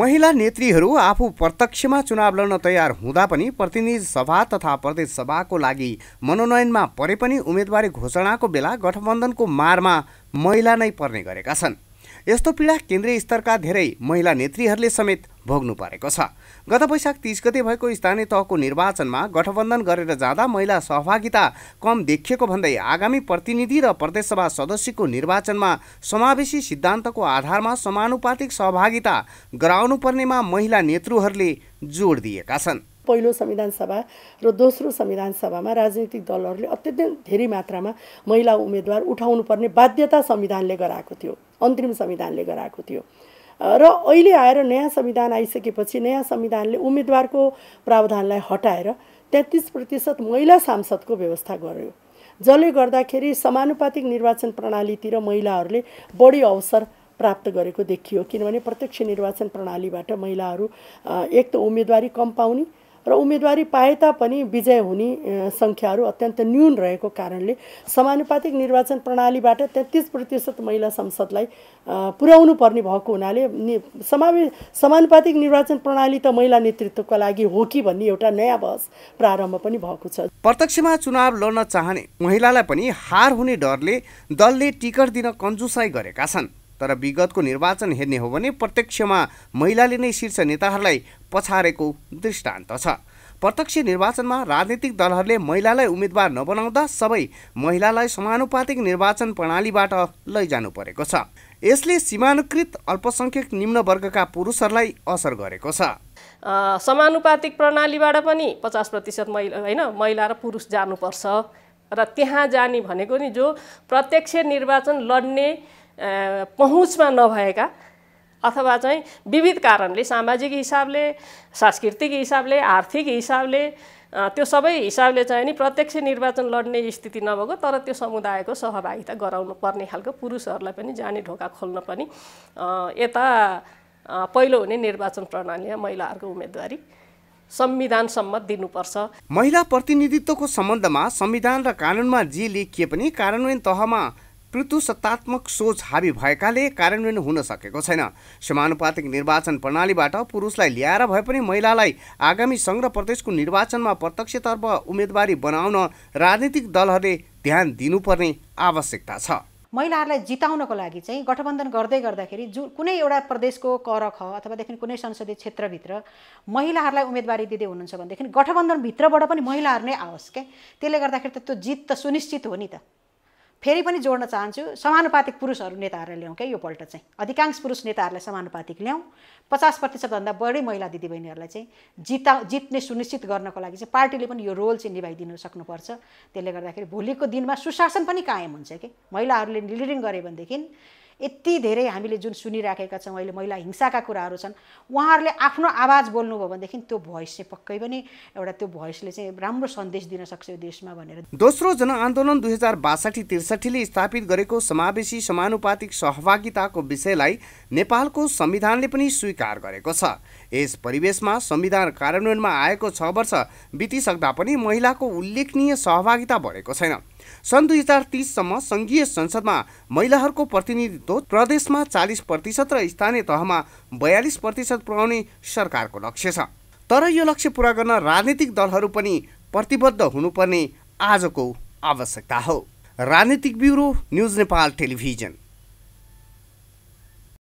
महिला नेत्रीहरू आफू प्रत्यक्षमा चुनाव लड्न तयार हुँदा पनि प्रतिनिधि सभा तथा प्रदेश सभाको लागि मनोनयनमा परे पनि उम्मेदवारी घोषणाको बेला गठबन्धनको मारमा महिला नै पर्ने गरेका छन् यस्तो पीडा केन्द्रीय स्तरका धेरै महिला नेत्रीहरूले समेत भोग्नु परेको छ गत वैशाख तिस गते भएको स्थानीय तहको निर्वाचनमा गठबन्धन गरेर जाँदा महिला सहभागिता कम देखिएको भन्दै आगामी प्रतिनिधि र प्रदेशसभा सदस्यको निर्वाचनमा समावेशी सिद्धान्तको आधारमा समानुपातिक सहभागिता गराउनुपर्नेमा महिला नेतृहरूले जोड दिएका छन् पहिलो संविधान सभा र दोस्रो संविधान सभामा राजनीतिक दलहरूले अत्यन्तै धेरै मात्रामा महिला उम्मेदवार उठाउनुपर्ने बाध्यता संविधानले गराएको थियो अन्तरिम संविधानले गराएको थियो र अहिले आएर नयाँ संविधान आइसकेपछि नयाँ संविधानले उम्मेदवारको प्रावधानलाई हटाएर तेत्तिस प्रतिशत महिला सांसदको व्यवस्था गर्यो जसले गर्दाखेरि समानुपातिक निर्वाचन प्रणालीतिर महिलाहरूले बढी अवसर प्राप्त गरेको देखियो किनभने प्रत्यक्ष निर्वाचन प्रणालीबाट महिलाहरू एक त उम्मेदवारी कम पाउने र उम्मेदवारी पाए तापनि विजय हुने सङ्ख्याहरू अत्यन्त न्यून रहेको कारणले समानुपातिक निर्वाचन प्रणालीबाट तेत्तिस प्रतिशत महिला संसदलाई पुर्याउनु पर्ने भएको हुनाले समावे समानुपातिक निर्वाचन प्रणाली त महिला नेतृत्वका लागि हो कि भन्ने एउटा नयाँ बहस प्रारम्भ पनि भएको छ प्रत्यक्षमा चुनाव लड्न चाहने महिलालाई पनि हार हुने डरले दलले टिकट दिन कन्जुसाई गरेका छन् तर विगतको निर्वाचन हेर्ने हो भने प्रत्यक्षमा महिलाले नै शीर्ष नेताहरूलाई पछारेको दृष्टान्त छ प्रत्यक्ष निर्वाचनमा राजनीतिक दलहरूले महिलालाई उम्मेद्वार नबनाउँदा सबै महिलालाई समानुपातिक निर्वाचन प्रणालीबाट लैजानु परेको छ यसले सीमानुकृत अल्पसङ्ख्यक निम्न वर्गका पुरुषहरूलाई असर गरेको छ समानुपातिक प्रणालीबाट पनि पचास प्रतिशत महिला होइन महिला र पुरुष जानुपर्छ र त्यहाँ जाने भनेको नि जो प्रत्यक्ष निर्वाचन लड्ने पहुँचमा नभएका अथवा चाहिँ विविध कारणले सामाजिक हिसाबले सांस्कृतिक हिसाबले आर्थिक हिसाबले त्यो सबै हिसाबले चाहिँ नि प्रत्यक्ष निर्वाचन लड्ने स्थिति नभएको तर त्यो समुदायको सहभागिता गराउनु पर्ने खालको पुरुषहरूलाई पनि जाने ढोका खोल्न पनि यता पहिलो हुने निर्वाचन प्रणालीमा महिलाहरूको उम्मेदवारी संविधानसम्म दिनुपर्छ महिला प्रतिनिधित्वको सम्बन्धमा संविधान र कानुनमा जे लेखिए पनि कार्यान्वयन तहमा सत्तात्मक सोच हावी भएकाले कार्यान्वयन हुन सकेको छैन समानुपातिक निर्वाचन प्रणालीबाट पुरुषलाई ल्याएर भए पनि महिलालाई आगामी सङ्घ प्रदेशको निर्वाचनमा प्रत्यक्षतर्फ उम्मेदवारी बनाउन राजनीतिक दलहरूले ध्यान दिनुपर्ने आवश्यकता छ महिलाहरूलाई जिताउनको लागि चाहिँ गठबन्धन गर्दै गर्दाखेरि जुन कुनै एउटा प्रदेशको कर ख अथवादेखि कुनै संसदीय क्षेत्रभित्र महिलाहरूलाई उम्मेदवारी दिँदै हुनुहुन्छ भनेदेखि गठबन्धनभित्रबाट पनि महिलाहरू नै आओस् क्या त्यसले गर्दाखेरि त त्यो जित त सुनिश्चित हो नि त फेरि पनि जोड्न चाहन्छु समानुपातिक पुरुषहरू नेताहरूलाई ल्याउँ क्या पल्ट चाहिँ अधिकांश पुरुष नेताहरूलाई समानुपातिक ल्याउँ पचास प्रतिशतभन्दा बढी महिला दिदीबहिनीहरूलाई चाहिँ जिता जित्ने सुनिश्चित गर्नको लागि चाहिँ पार्टीले पनि यो रोल चाहिँ निभाइदिनु सक्नुपर्छ त्यसले गर्दाखेरि भोलिको दिनमा सुशासन पनि कायम हुन्छ कि महिलाहरूले लिडिङ गऱ्यो भनेदेखि यति धेरै हामीले जुन सुनिराखेका छौँ अहिले महिला हिंसाका कुराहरू छन् उहाँहरूले आफ्नो आवाज बोल्नुभयो भनेदेखि त्यो भोइस चाहिँ पक्कै पनि एउटा त्यो भोइसले चाहिँ राम्रो सन्देश दिन सक्छ यो देशमा भनेर दोस्रो जनआन्दोलन दुई हजार बासठी त्रिसठीले स्थापित गरेको समावेशी समानुपातिक सहभागिताको विषयलाई नेपालको संविधानले पनि स्वीकार गरेको छ यस परिवेशमा संविधान कार्यान्वयनमा आएको छ वर्ष बितिसक्दा पनि महिलाको उल्लेखनीय सहभागिता बढेको छैन सन् दुई हजार तिससम्म सङ्घीय संसदमा महिलाहरूको प्रतिनिधित्व प्रदेशमा चालिस प्रतिशत र स्थानीय तहमा बयालिस प्रतिशत पुर्याउने सरकारको लक्ष्य छ तर यो लक्ष्य पुरा गर्न राजनीतिक दलहरू पनि प्रतिबद्ध हुनुपर्ने आजको आवश्यकता हो राजनीतिक ब्युरो न्युज नेपाल टेलिभिजन